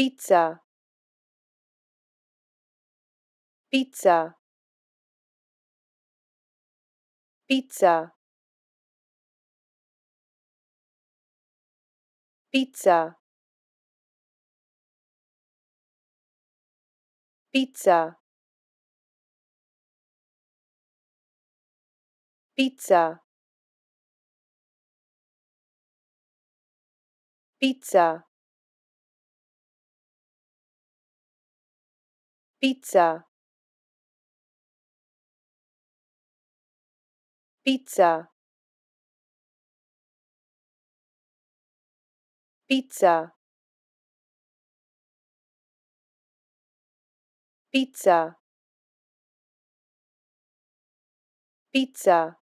pizza pizza pizza pizza pizza pizza pizza pizza pizza pizza pizza pizza